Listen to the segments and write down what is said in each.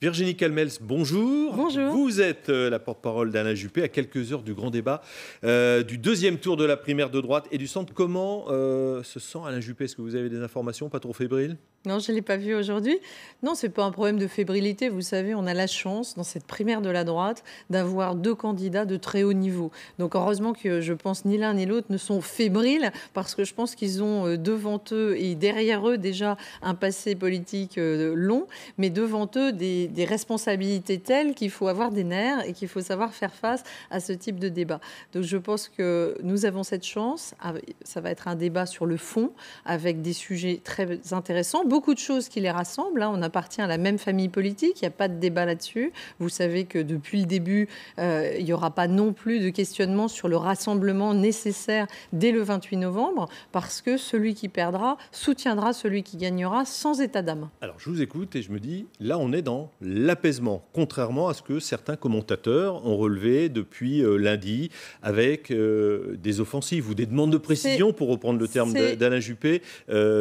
Virginie Calmels, bonjour. Bonjour. Vous êtes euh, la porte-parole d'Alain Juppé à quelques heures du grand débat euh, du deuxième tour de la primaire de droite et du centre. Comment euh, se sent Alain Juppé Est-ce que vous avez des informations pas trop fébriles non, je ne l'ai pas vu aujourd'hui. Non, ce n'est pas un problème de fébrilité. Vous savez, on a la chance, dans cette primaire de la droite, d'avoir deux candidats de très haut niveau. Donc, heureusement que je pense ni l'un ni l'autre ne sont fébriles, parce que je pense qu'ils ont euh, devant eux et derrière eux déjà un passé politique euh, long, mais devant eux des, des responsabilités telles qu'il faut avoir des nerfs et qu'il faut savoir faire face à ce type de débat. Donc, je pense que nous avons cette chance. Ah, ça va être un débat sur le fond, avec des sujets très intéressants beaucoup de choses qui les rassemblent. Hein. On appartient à la même famille politique, il n'y a pas de débat là-dessus. Vous savez que depuis le début, euh, il n'y aura pas non plus de questionnement sur le rassemblement nécessaire dès le 28 novembre, parce que celui qui perdra soutiendra celui qui gagnera sans état d'âme. Alors je vous écoute et je me dis, là on est dans l'apaisement, contrairement à ce que certains commentateurs ont relevé depuis euh, lundi avec euh, des offensives ou des demandes de précision, pour reprendre le terme d'Alain Juppé,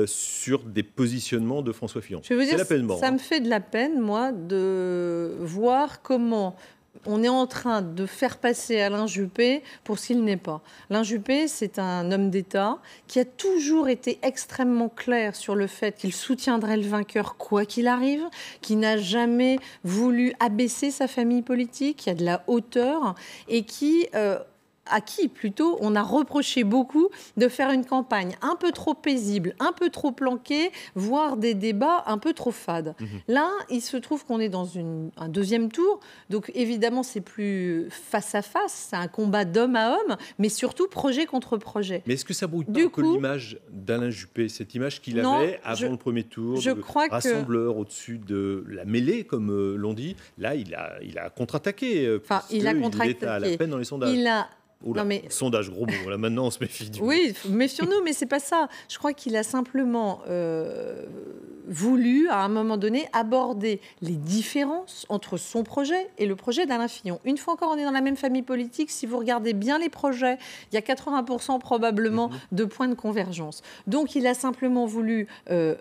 sur des positions de François ça me hein. fait de la peine, moi, de voir comment on est en train de faire passer Alain Juppé pour ce qu'il n'est pas. Alain Juppé, c'est un homme d'État qui a toujours été extrêmement clair sur le fait qu'il soutiendrait le vainqueur quoi qu'il arrive, qui n'a jamais voulu abaisser sa famille politique, qui a de la hauteur et qui, euh, à qui plutôt on a reproché beaucoup de faire une campagne un peu trop paisible, un peu trop planquée, voire des débats un peu trop fades. Mhm. Là, il se trouve qu'on est dans une, un deuxième tour, donc évidemment c'est plus face à face, c'est un combat d'homme à homme, mais surtout projet contre projet. Mais est-ce que ça brouille pas du l'image d'Alain Juppé, cette image qu'il avait avant le premier tour, rassembleur au-dessus de la mêlée, comme euh, l'on dit, là il a, il a contre-attaqué. Euh, enfin, il a contre-attaqué. peine dans les Il a mais... sondage gros bon, là maintenant on se méfie du Oui, méfions-nous, mais c'est pas ça. Je crois qu'il a simplement euh, voulu, à un moment donné, aborder les différences entre son projet et le projet d'Alain Fillon. Une fois encore, on est dans la même famille politique. Si vous regardez bien les projets, il y a 80% probablement mhm. de points de convergence. Donc il a simplement voulu euh,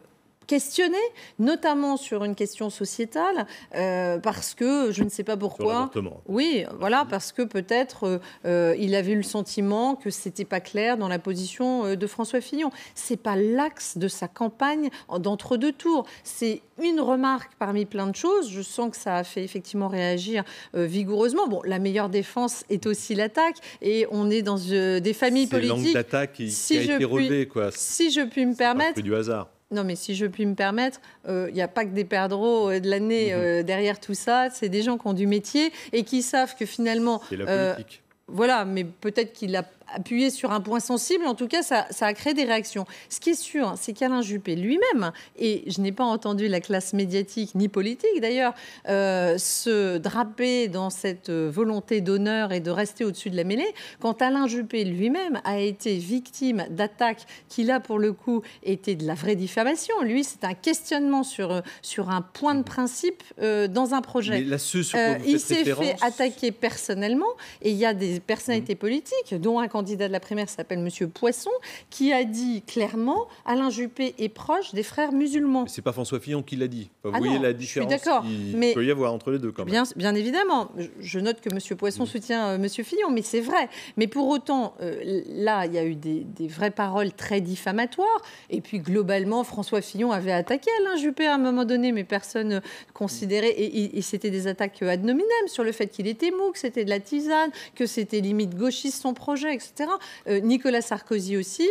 questionné, notamment sur une question sociétale, euh, parce que je ne sais pas pourquoi. Oui, voilà, parce que peut-être euh, euh, il avait eu le sentiment que c'était pas clair dans la position de François Fillon. C'est pas l'axe de sa campagne d'entre-deux tours. C'est une remarque parmi plein de choses. Je sens que ça a fait effectivement réagir vigoureusement. Bon, la meilleure défense est aussi l'attaque, et on est dans des familles politiques. C'est qui, si qui, a été quoi. Si je puis me permettre. un peu du hasard. Non, mais si je puis me permettre, il euh, n'y a pas que des perdreaux euh, de l'année mhm. euh, derrière tout ça. C'est des gens qui ont du métier et qui savent que finalement. C'est la politique voilà, mais peut-être qu'il a appuyé sur un point sensible. En tout cas, ça, a créé des réactions. Ce qui est sûr, c'est qu'Alain Juppé lui-même, et je n'ai pas entendu la classe médiatique ni politique d'ailleurs, euh, se draper dans cette volonté d'honneur et de rester au-dessus de la mêlée, quand Alain Juppé lui-même a été victime d'attaques qui, là, pour le coup, étaient de la vraie diffamation. Lui, c'est un questionnement sur, sur un point de principe euh, dans un projet. Euh, il s'est fait attaquer personnellement, et il y a des personnalités mmh. politiques, dont un candidat de la primaire s'appelle Monsieur Poisson, qui a dit clairement Alain Juppé est proche des frères musulmans. C'est pas François Fillon qui l'a dit. vous ah voyez la différence qu'il peut y avoir entre les deux quand même. Bien, évidemment. Je note que Monsieur Poisson mmh. soutient Monsieur Fillon, mais c'est vrai. Mais pour autant, euh, là, il y a eu des, vraies paroles très diffamatoires. Et puis globalement, François Fillon avait attaqué Alain Juppé à un moment donné, mais personne considérait. Et, c'était des attaques euh, ad nominem sur le fait qu'il était mou, que c'était de la tisane, que c'était c'était limite gauchiste son projet, etc. Euh, Nicolas Sarkozy aussi.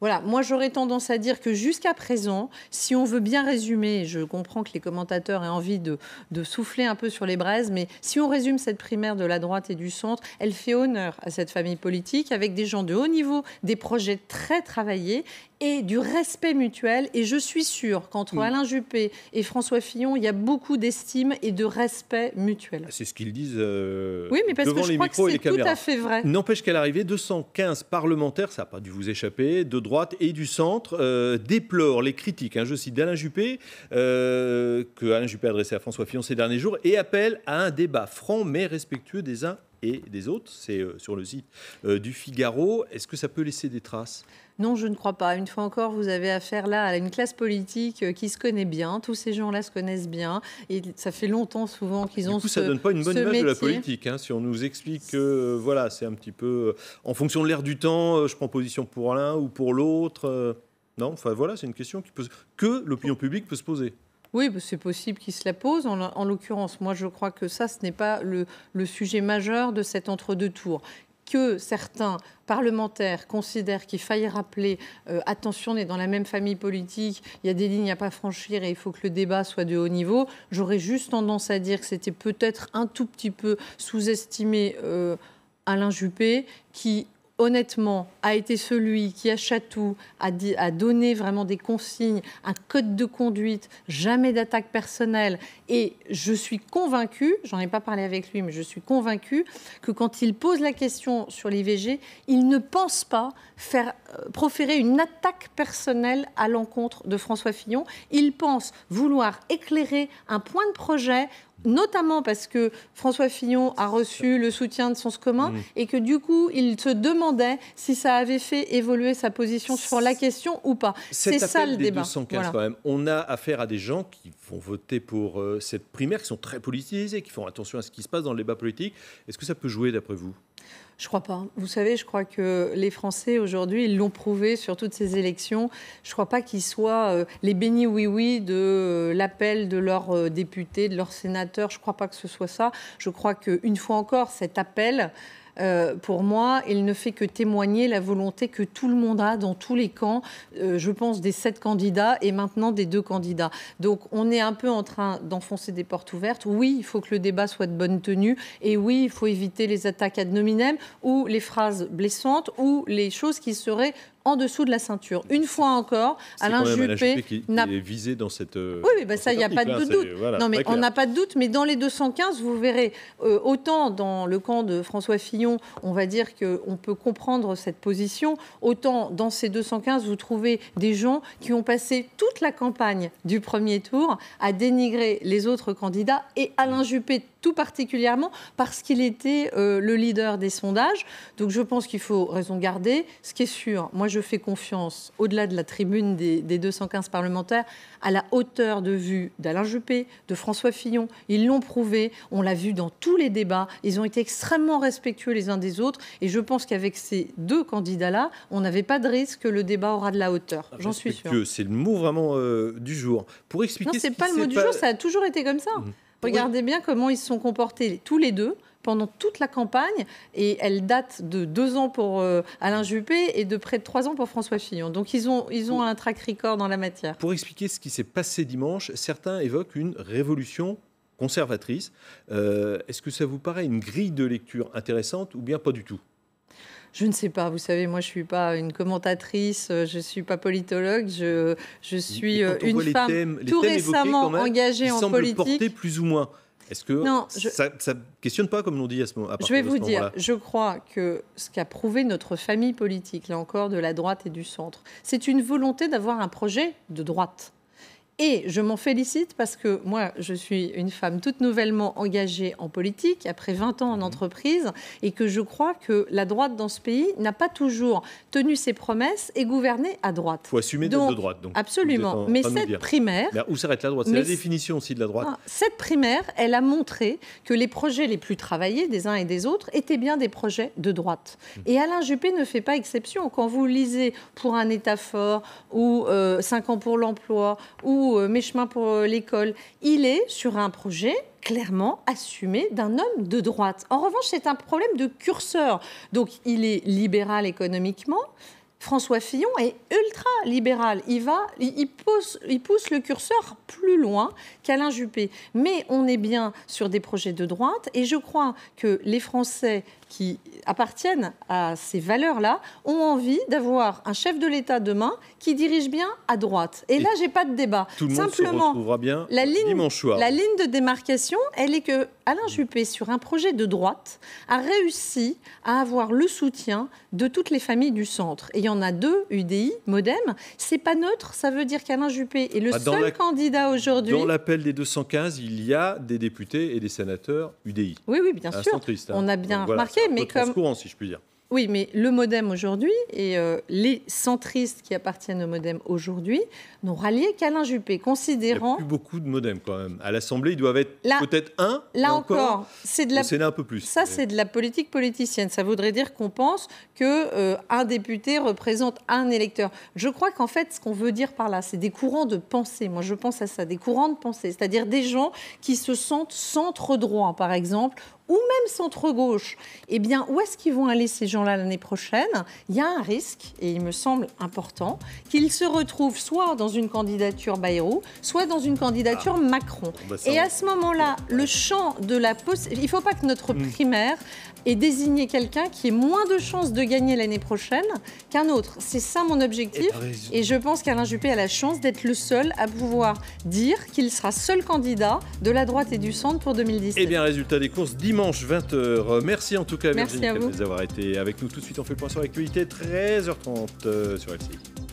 Voilà, moi j'aurais tendance à dire que jusqu'à présent, si on veut bien résumer, je comprends que les commentateurs aient envie de, de, souffler un peu sur les braises, mais si on résume cette primaire de la droite et du centre, elle fait honneur à cette famille politique avec des gens de haut niveau, des projets très travaillés et du respect mutuel. Et je suis sûr qu'entre mm. Alain Juppé et François Fillon, il y a beaucoup d'estime et de respect mutuel. Ah, c'est ce qu'ils disent euh, mais devant et caméras. tout à fait vrai. N'empêche qu'à l'arrivée, 215 parlementaires, ça n'a pas dû vous échapper, de droite et du centre, euh, déplorent les critiques, hein. je cite, d'Alain Juppé, euh, que Alain Juppé a adressé à François Fillon ces derniers jours, et appelle à un débat franc mais respectueux des uns et des autres, c'est euh, sur le site euh, du Figaro. Est-ce que ça peut laisser des traces non, je ne crois pas. Une fois encore, vous avez affaire là à une classe politique euh, qui se connaît bien. Tous ces gens-là se connaissent bien. Et ça fait longtemps, souvent, qu'ils ont. Du coup, ce, ça donne pas une bonne image de la politique. Hein. si on nous explique que voilà, c'est un petit peu en fonction de l'air du temps, je prends position pour l'un ou pour l'autre. non, enfin voilà, c'est une question qui que l'opinion publique peut se poser. Oui, bah, c'est possible qu'il se la pose. En, l'occurrence, moi, je crois que ça, ce n'est pas le, sujet majeur de cet entre-deux tours que certains parlementaires considèrent qu'il faille rappeler euh, attention, on est dans la même famille politique, il y a des lignes à pas franchir et il faut que le débat soit de haut niveau. J'aurais juste tendance à dire que c'était peut-être un tout petit peu sous-estimé euh, Alain Juppé qui honnêtement, a été celui qui, à Chatou, a, dit, donné vraiment des consignes, un code de conduite, jamais d'attaque personnelle. Et je suis convaincue, j'en ai pas parlé avec lui, mais je suis convaincue que quand il pose la question sur l'IVG, il ne pense pas faire euh, proférer une attaque personnelle à l'encontre de François Fillon. Il pense vouloir éclairer un point de projet notamment parce que François Fillon a reçu le soutien de Sens commun mmh. et que du coup, il se demandait si ça avait fait évoluer sa position sur la question ou pas. C'est ça le débat. 215, quand même. On a affaire à des gens qui vont voter pour euh, cette primaire, qui sont très politisés, qui font attention à ce qui se passe dans le débat politique. Est-ce que ça peut jouer d'après vous je crois pas. Vous savez, je crois que les Français aujourd'hui, ils l'ont prouvé sur toutes ces élections. Je crois pas qu'ils soient euh, les bénis oui-oui de euh, l'appel de leurs euh, députés, de leurs sénateurs. Je crois pas que ce soit ça. Je crois qu'une fois encore, cet appel euh, pour moi, il ne fait que témoigner la volonté que tout le monde a dans tous les camps, euh, je pense des sept candidats et maintenant des deux candidats. Donc on est un peu en train d'enfoncer des portes ouvertes. Oui, il faut que le débat soit de bonne tenue et oui, il faut éviter les attaques ad nominem ou les phrases blessantes ou les choses qui seraient en dessous de la ceinture. Une fois encore, Alain Juppé n'a est visé dans cette. Euh, oui, mais bah ça, il n'y a pas de hein, doute. non, mais on n'a pas de doute. Mais dans les 215, vous verrez euh, autant dans le camp de François Fillon, on va dire qu'on peut comprendre cette position, autant dans ces 215, vous trouvez des gens qui ont passé toute la campagne du premier tour à dénigrer les autres candidats et Alain mmh. Juppé particulièrement parce qu'il était euh, le leader des sondages. Donc je pense qu'il faut raison garder. Ce qui est sûr, moi je fais confiance, au-delà de la tribune des, 215 parlementaires, à la hauteur de vue d'Alain Juppé, de François Fillon. Ils l'ont prouvé, on l'a vu dans tous les débats. Ils ont été extrêmement respectueux les uns des autres. Et je pense qu'avec ces deux candidats-là, on n'avait pas de risque que le débat aura de la hauteur. J'en suis sûr. C'est le mot vraiment euh, du jour. Pour expliquer. Non, c'est n'est pas le mot du jour. Ça a toujours été comme ça. Mmh. Regardez bien comment ils se sont comportés tous les deux pendant toute la campagne, et elle date de deux ans pour euh, Alain Juppé et de près de trois ans pour François Fillon. Donc ils ont, ils ont un track record dans la matière. Pour expliquer ce qui s'est passé dimanche, certains évoquent une révolution conservatrice. Euh, est-ce que ça vous paraît une grille de lecture intéressante ou bien pas du tout je ne sais pas. Vous savez, moi, je suis pas une commentatrice, euh, je suis pas politologue, je, je suis euh, une femme tout récemment engagée en politique. Porter plus ou moins. Est-ce que non, ça, ne questionne pas, comme l'on dit à ce moment Je vais vous dire, je crois que ce qu'a prouvé notre famille politique, là encore, de la droite et du centre, c'est une volonté d'avoir un projet de droite. Et je m'en félicite parce que moi, je suis une femme toute nouvellement engagée en politique, après 20 ans en mmh. entreprise, et que je crois que la droite dans ce pays n'a pas toujours tenu ses promesses et gouverné à droite. Il faut assumer d'être de droite. Donc, absolument. Mais cette primaire... où s'arrête la droite C'est la définition aussi de la droite. Ah, cette primaire, elle a montré que les projets les plus travaillés des uns et des autres étaient bien des projets de droite. Mmh. Et Alain Juppé ne fait pas exception. Quand vous lisez Pour un État fort, ou 5 euh, ans pour l'emploi, ou euh, mes chemins pour euh, l'école. Il est sur un projet clairement assumé d'un homme de droite. En revanche, c'est un problème de curseur. Donc il est libéral économiquement, François Fillon est ultra libéral. Il va, il pousse, il pousse le curseur plus loin qu'Alain Juppé. Mais on est bien sur des projets de droite et je crois que les Français qui appartiennent à ces valeurs-là ont envie d'avoir un chef de l'État demain qui dirige bien à droite. Et, là, j'ai pas de débat. Tout le Simplement, monde se retrouvera bien la ligne, La ligne de démarcation, elle est que Alain Juppé, sur un projet de droite, a réussi à avoir le soutien de toutes les familles du centre il y en a deux, UDI, Modem. C'est pas neutre, ça veut dire qu'Alain Juppé est le ah, seul candidat aujourd'hui. Dans l'appel des 215, il y a des députés et des sénateurs UDI. Oui, oui, bien sûr. Hein. On a bien remarqué, voilà, un peu mais comme. courant, si je puis dire. Oui, mais le modem aujourd'hui et euh, les centristes qui appartiennent au modem aujourd'hui n'ont rallié qu'Alain Juppé, considérant. Il n'y a plus beaucoup de modems quand même. À l'Assemblée, ils doivent être peut-être un. Là encore, c'est de la. Au Sénat, un peu plus. Ça, c'est de la politique politicienne. Ça voudrait dire qu'on pense que euh, un député représente un électeur. Je crois qu'en fait, ce qu'on veut dire par là, c'est des courants de pensée. Moi, je pense à ça, des courants de pensée, c'est-à-dire des gens qui se sentent centre droit, par exemple, ou même centre-gauche, eh bien, où est-ce qu'ils vont aller ces gens-là l'année prochaine Il y a un risque, et il me semble important, qu'ils se retrouvent soit dans dans une candidature Bayrou, soit dans une candidature ah. Macron. Bah, et à ce moment-là, le champ de la... Il ne faut pas que notre hmm. primaire et désigné quelqu'un qui ait moins de chances de gagner l'année prochaine qu'un autre. C'est ça mon objectif. Et, je pense qu'Alain Juppé a la chance d'être le seul à pouvoir dire qu'il sera seul candidat de la droite et du centre pour 2017. Eh et bien, résultat des courses dimanche 20h. Euh, merci en tout cas, Virginie, d'avoir été avec nous. Tout de suite, on fait le point sur l'actualité, 13h30 euh, sur LCI.